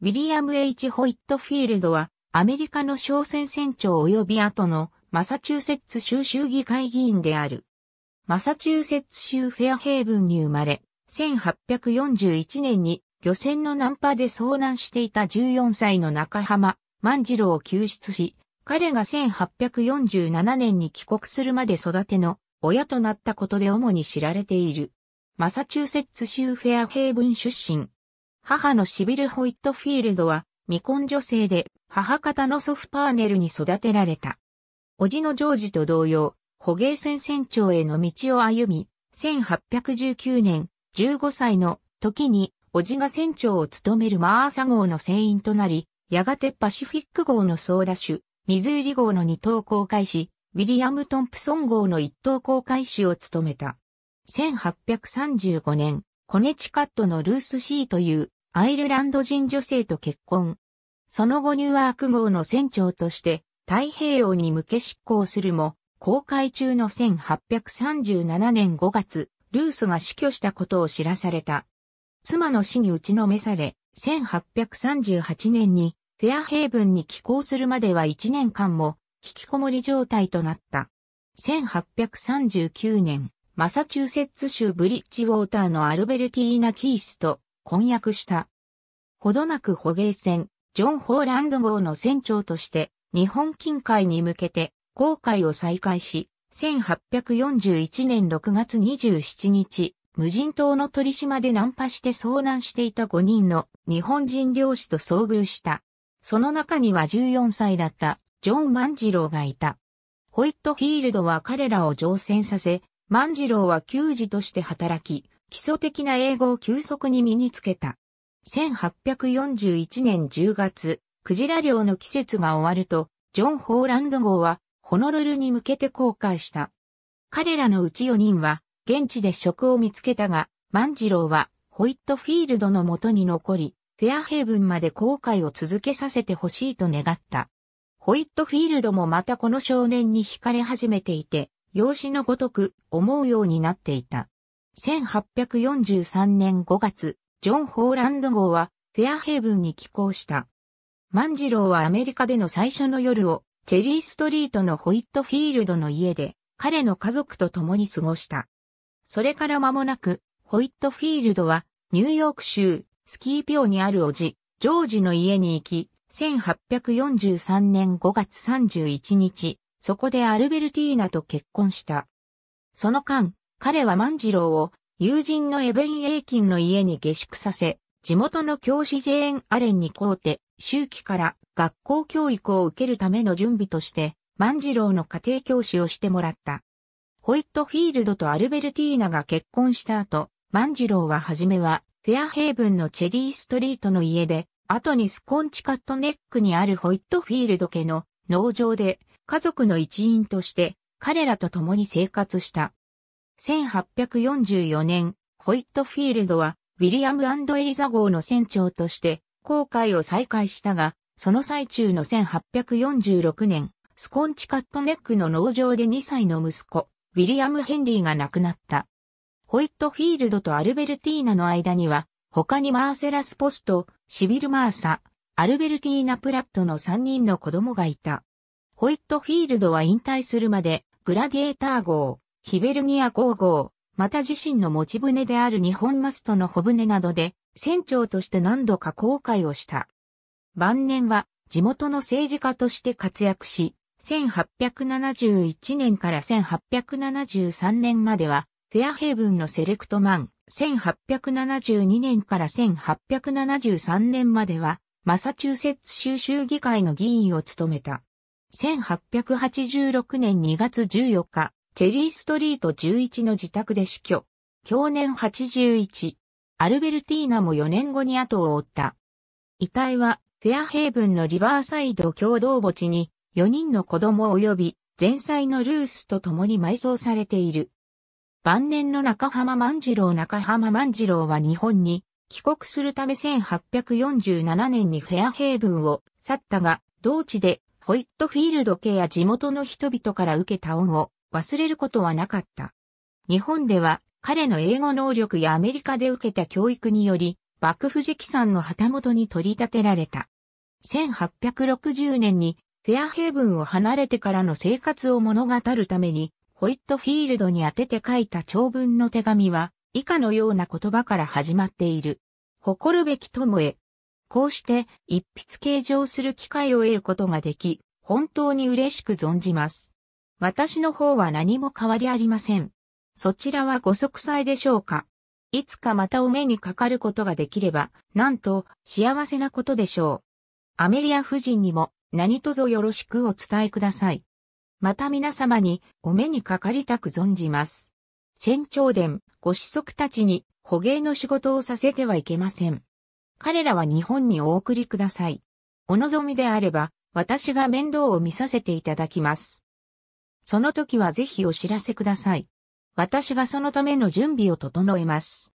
ウィリアム・ H・ ホイットフィールドは、アメリカの小選船長及び後のマサチューセッツ州州議会議員である。マサチューセッツ州フェアヘイブンに生まれ、1841年に漁船のナンパで遭難していた14歳の中浜万次郎を救出し、彼が1847年に帰国するまで育ての親となったことで主に知られている。マサチューセッツ州フェアヘイブン出身。母のシビル・ホイットフィールドは未婚女性で母方の祖父パーネルに育てられた。叔父のジョージと同様、捕鯨船船長への道を歩み、1819年15歳の時に叔父が船長を務めるマーサ号の船員となり、やがてパシフィック号のソー手、ミズーリ号の二等航海士、ウィリアム・トンプソン号の一等航海士を務めた。1835年、コネチカットのルース・シーというアイルランド人女性と結婚。その後ニューアーク号の船長として太平洋に向け執行するも、航海中の1837年5月、ルースが死去したことを知らされた。妻の死に打ちのめされ、1838年にフェアヘイブンに寄港するまでは1年間も引きこもり状態となった。1839年、マサチューセッツ州ブリッジウォーターのアルベルティーナ・キースと婚約した。ほどなく捕鯨船、ジョン・ホーランド号の船長として、日本近海に向けて、航海を再開し、1841年6月27日、無人島の鳥島でナンパして遭難していた5人の日本人漁師と遭遇した。その中には14歳だったジョン・万次郎がいた。ホイットフィールドは彼らを乗船させ、万次郎は給仕として働き、基礎的な英語を急速に身につけた。1841年10月、クジラ漁の季節が終わると、ジョン・ホーランド号は、ホノルルに向けて航海した。彼らのうち4人は、現地で職を見つけたが、万次郎は、ホイットフィールドの元に残り、フェアヘイブンまで航海を続けさせてほしいと願った。ホイットフィールドもまたこの少年に惹かれ始めていて、養子のごとく思うようになっていた。1843年5月、ジョン・ホーランド号はフェアヘイブンに寄港した。万次郎はアメリカでの最初の夜をチェリーストリートのホイットフィールドの家で彼の家族と共に過ごした。それから間もなく、ホイットフィールドはニューヨーク州スキーピオにあるおじ、ジョージの家に行き、1843年5月31日、そこでアルベルティーナと結婚した。その間、彼は万次郎を友人のエベン・エイキンの家に下宿させ、地元の教師ジェーン・アレンに買て、周期から学校教育を受けるための準備として、万次郎の家庭教師をしてもらった。ホイットフィールドとアルベルティーナが結婚した後、万次郎は初めは、フェアヘイブンのチェリーストリートの家で、後にスコンチカットネックにあるホイットフィールド家の農場で、家族の一員として、彼らと共に生活した。1844年、ホイットフィールドは、ウィリアムエリザ号の船長として、航海を再開したが、その最中の1846年、スコンチカットネックの農場で2歳の息子、ウィリアム・ヘンリーが亡くなった。ホイットフィールドとアルベルティーナの間には、他にマーセラスポスト、シビル・マーサ、アルベルティーナ・プラットの3人の子供がいた。ホイットフィールドは引退するまで、グラディエーター号、ヒベルニア皇号、また自身の持ち船である日本マストの小船などで、船長として何度か航海をした。晩年は、地元の政治家として活躍し、1871年から1873年までは、フェアヘイブンのセレクトマン、1872年から1873年までは、マサチューセッツ州州議会の議員を務めた。1886年2月14日、チェリーストリート11の自宅で死去。去年81。アルベルティーナも4年後に後を追った。遺体は、フェアヘイブンのリバーサイド共同墓地に、4人の子供及び、前妻のルースと共に埋葬されている。晩年の中浜万次郎中浜万次郎は日本に帰国するため1847年にフェアヘイブンを去ったが、同地でホイットフィールド家や地元の人々から受けた恩を忘れることはなかった。日本では彼の英語能力やアメリカで受けた教育により、幕府直参の旗本に取り立てられた。1860年にフェアヘイブンを離れてからの生活を物語るために、ホイットフィールドに当てて書いた長文の手紙は、以下のような言葉から始まっている。誇るべき友へ。こうして、一筆形状する機会を得ることができ、本当に嬉しく存じます。私の方は何も変わりありません。そちらはご息災でしょうかいつかまたお目にかかることができれば、なんと幸せなことでしょう。アメリア夫人にも何卒よろしくお伝えください。また皆様にお目にかかりたく存じます。船長殿、ご子息たちに捕鯨の仕事をさせてはいけません。彼らは日本にお送りください。お望みであれば、私が面倒を見させていただきます。その時はぜひお知らせください。私がそのための準備を整えます。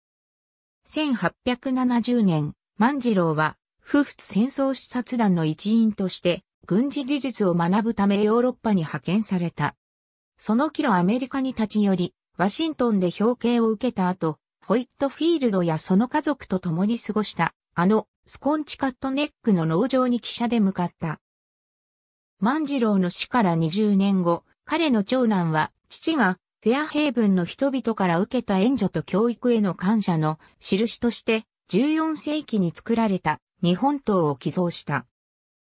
1870年、万次郎は、夫婦戦争視察団の一員として、軍事技術を学ぶためヨーロッパに派遣された。その帰路アメリカに立ち寄り、ワシントンで表敬を受けた後、ホイットフィールドやその家族と共に過ごした、あの、スコンチカットネックの農場に汽車で向かった。万次郎の死から20年後、彼の長男は、父が、フェアヘイブンの人々から受けた援助と教育への感謝の印として、14世紀に作られた日本刀を寄贈した。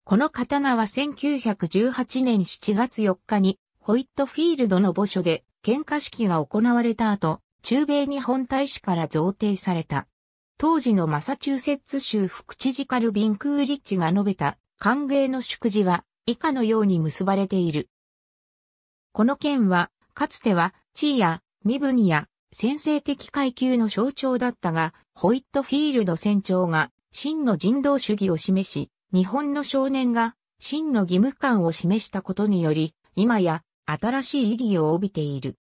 この刀は1918年7月4日に、ホイットフィールドの墓所で喧嘩式が行われた後、中米日本大使から贈呈された。当時のマサチューセッツ州副知事カルビン・クーリッチが述べた歓迎の祝辞は以下のように結ばれている。この剣は、かつては、地位や身分や先制的階級の象徴だったが、ホイットフィールド船長が真の人道主義を示し、日本の少年が真の義務感を示したことにより、今や新しい意義を帯びている。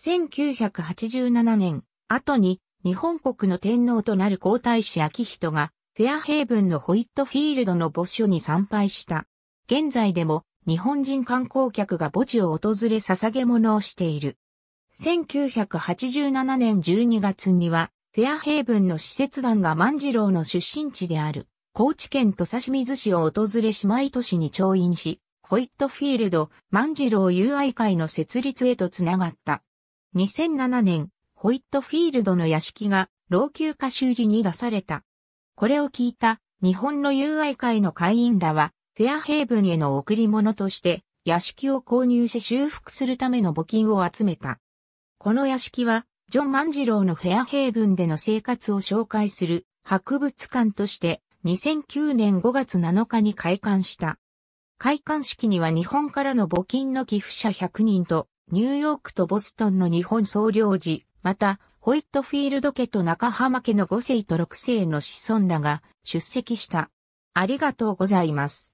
1987年、後に日本国の天皇となる皇太子昭仁が、フェアヘイブンのホイットフィールドの墓所に参拝した。現在でも日本人観光客が墓地を訪れ捧げ物をしている。1987年12月には、フェアヘイブンの施設団が万次郎の出身地である、高知県土佐清水市を訪れ姉妹都市に調印し、ホイットフィールド、万次郎友愛会の設立へとつながった。2007年、ホイットフィールドの屋敷が老朽化修理に出された。これを聞いた日本の友愛会の会員らはフェアヘイブンへの贈り物として、屋敷を購入し修復するための募金を集めた。この屋敷は、ジョン万次郎のフェアヘイブンでの生活を紹介する博物館として2009年5月7日に開館した。開館式には日本からの募金の寄付者100人と、ニューヨークとボストンの日本総領事、また、ホイットフィールド家と中浜家の5世と6世の子孫らが出席した。ありがとうございます。